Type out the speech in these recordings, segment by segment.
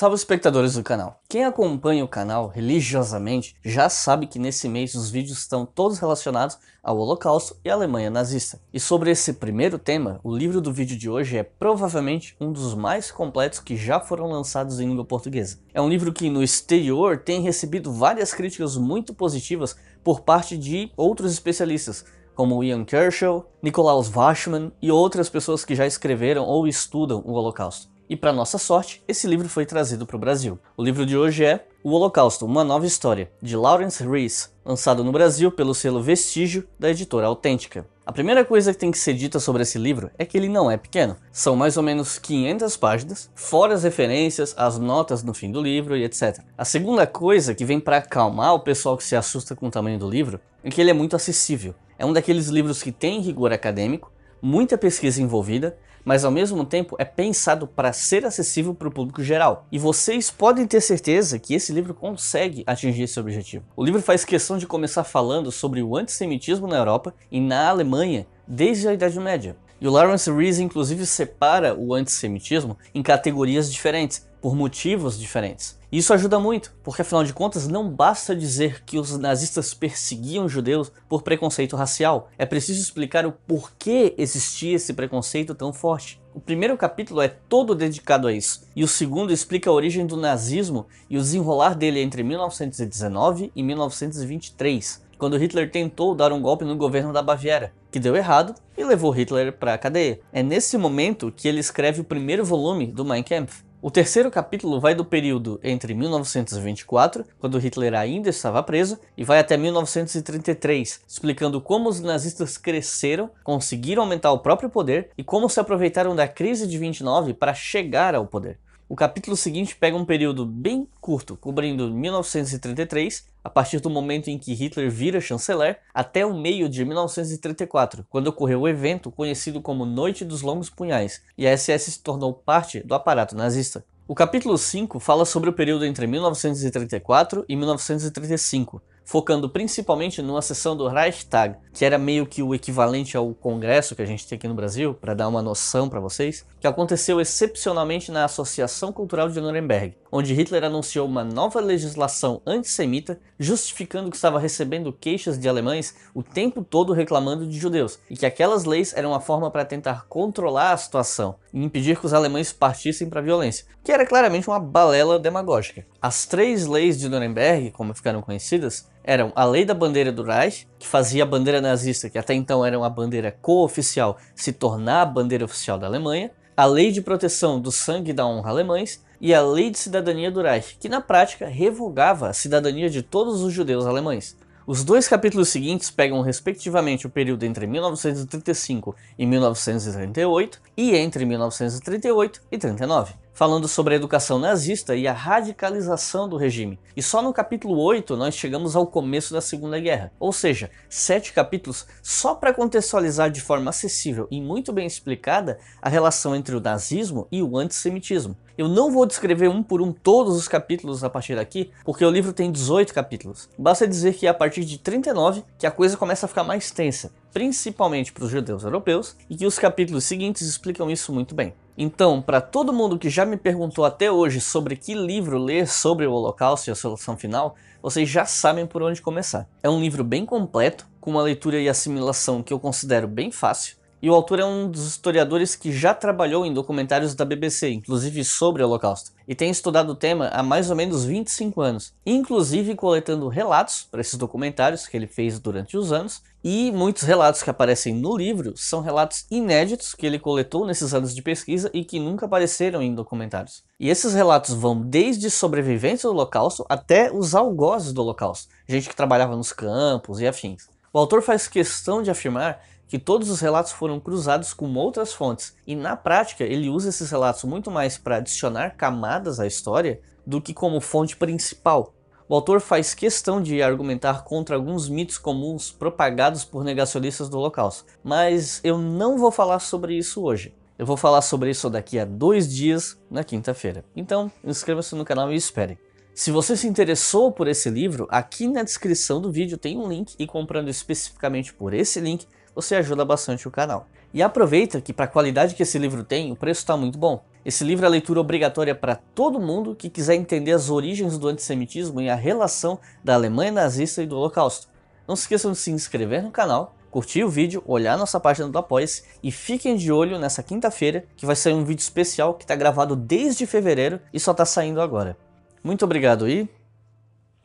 Salve espectadores do canal! Quem acompanha o canal religiosamente já sabe que nesse mês os vídeos estão todos relacionados ao Holocausto e à Alemanha nazista. E sobre esse primeiro tema, o livro do vídeo de hoje é provavelmente um dos mais completos que já foram lançados em língua portuguesa. É um livro que no exterior tem recebido várias críticas muito positivas por parte de outros especialistas, como Ian Kershaw, Nikolaus Wachmann e outras pessoas que já escreveram ou estudam o Holocausto. E para nossa sorte, esse livro foi trazido para o Brasil. O livro de hoje é O Holocausto, Uma Nova História, de Lawrence Rees, lançado no Brasil pelo selo Vestígio da editora Autêntica. A primeira coisa que tem que ser dita sobre esse livro é que ele não é pequeno. São mais ou menos 500 páginas, fora as referências, as notas no fim do livro e etc. A segunda coisa que vem para acalmar o pessoal que se assusta com o tamanho do livro é que ele é muito acessível. É um daqueles livros que tem rigor acadêmico, muita pesquisa envolvida mas ao mesmo tempo é pensado para ser acessível para o público geral. E vocês podem ter certeza que esse livro consegue atingir esse objetivo. O livro faz questão de começar falando sobre o antissemitismo na Europa e na Alemanha desde a Idade Média. E o Lawrence Rees, inclusive, separa o antissemitismo em categorias diferentes, por motivos diferentes. E isso ajuda muito, porque afinal de contas não basta dizer que os nazistas perseguiam judeus por preconceito racial. É preciso explicar o porquê existia esse preconceito tão forte. O primeiro capítulo é todo dedicado a isso, e o segundo explica a origem do nazismo e o desenrolar dele entre 1919 e 1923, quando Hitler tentou dar um golpe no governo da Baviera, que deu errado levou Hitler para a cadeia. É nesse momento que ele escreve o primeiro volume do Mein Kampf. O terceiro capítulo vai do período entre 1924, quando Hitler ainda estava preso, e vai até 1933, explicando como os nazistas cresceram, conseguiram aumentar o próprio poder e como se aproveitaram da crise de 29 para chegar ao poder. O capítulo seguinte pega um período bem curto, cobrindo 1933, a partir do momento em que Hitler vira chanceler, até o meio de 1934, quando ocorreu o evento conhecido como Noite dos Longos Punhais, e a SS se tornou parte do aparato nazista. O capítulo 5 fala sobre o período entre 1934 e 1935, focando principalmente numa sessão do Reichstag, que era meio que o equivalente ao congresso que a gente tem aqui no Brasil, para dar uma noção para vocês, que aconteceu excepcionalmente na Associação Cultural de Nuremberg, onde Hitler anunciou uma nova legislação antissemita, justificando que estava recebendo queixas de alemães o tempo todo reclamando de judeus, e que aquelas leis eram uma forma para tentar controlar a situação, e impedir que os alemães partissem para a violência, que era claramente uma balela demagógica. As três leis de Nuremberg, como ficaram conhecidas, eram a lei da bandeira do Reich, que fazia a bandeira nazista, que até então era uma bandeira cooficial, se tornar a bandeira oficial da Alemanha, a lei de proteção do sangue e da honra alemães e a lei de cidadania do Reich, que na prática revogava a cidadania de todos os judeus alemães. Os dois capítulos seguintes pegam respectivamente o período entre 1935 e 1938 e entre 1938 e 39, falando sobre a educação nazista e a radicalização do regime. E só no capítulo 8 nós chegamos ao começo da Segunda Guerra, ou seja, sete capítulos só para contextualizar de forma acessível e muito bem explicada a relação entre o nazismo e o antissemitismo. Eu não vou descrever um por um todos os capítulos a partir daqui, porque o livro tem 18 capítulos. Basta dizer que é a partir de 39 que a coisa começa a ficar mais tensa, principalmente para os judeus europeus, e que os capítulos seguintes explicam isso muito bem. Então, para todo mundo que já me perguntou até hoje sobre que livro ler sobre o Holocausto e a solução final, vocês já sabem por onde começar. É um livro bem completo, com uma leitura e assimilação que eu considero bem fácil, e o autor é um dos historiadores que já trabalhou em documentários da BBC, inclusive sobre o Holocausto, e tem estudado o tema há mais ou menos 25 anos, inclusive coletando relatos para esses documentários que ele fez durante os anos, e muitos relatos que aparecem no livro são relatos inéditos que ele coletou nesses anos de pesquisa e que nunca apareceram em documentários. E esses relatos vão desde sobreviventes do Holocausto até os algozes do Holocausto, gente que trabalhava nos campos e afins. O autor faz questão de afirmar que todos os relatos foram cruzados com outras fontes, e na prática ele usa esses relatos muito mais para adicionar camadas à história do que como fonte principal. O autor faz questão de argumentar contra alguns mitos comuns propagados por negacionistas do Holocausto, mas eu não vou falar sobre isso hoje. Eu vou falar sobre isso daqui a dois dias, na quinta-feira. Então, inscreva-se no canal e espere. Se você se interessou por esse livro, aqui na descrição do vídeo tem um link e comprando especificamente por esse link, você ajuda bastante o canal. E aproveita que para a qualidade que esse livro tem, o preço está muito bom. Esse livro é leitura obrigatória para todo mundo que quiser entender as origens do antissemitismo e a relação da Alemanha nazista e do Holocausto. Não se esqueçam de se inscrever no canal, curtir o vídeo, olhar nossa página do apoia e fiquem de olho nessa quinta-feira que vai sair um vídeo especial que está gravado desde fevereiro e só está saindo agora. Muito obrigado e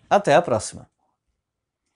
até a próxima!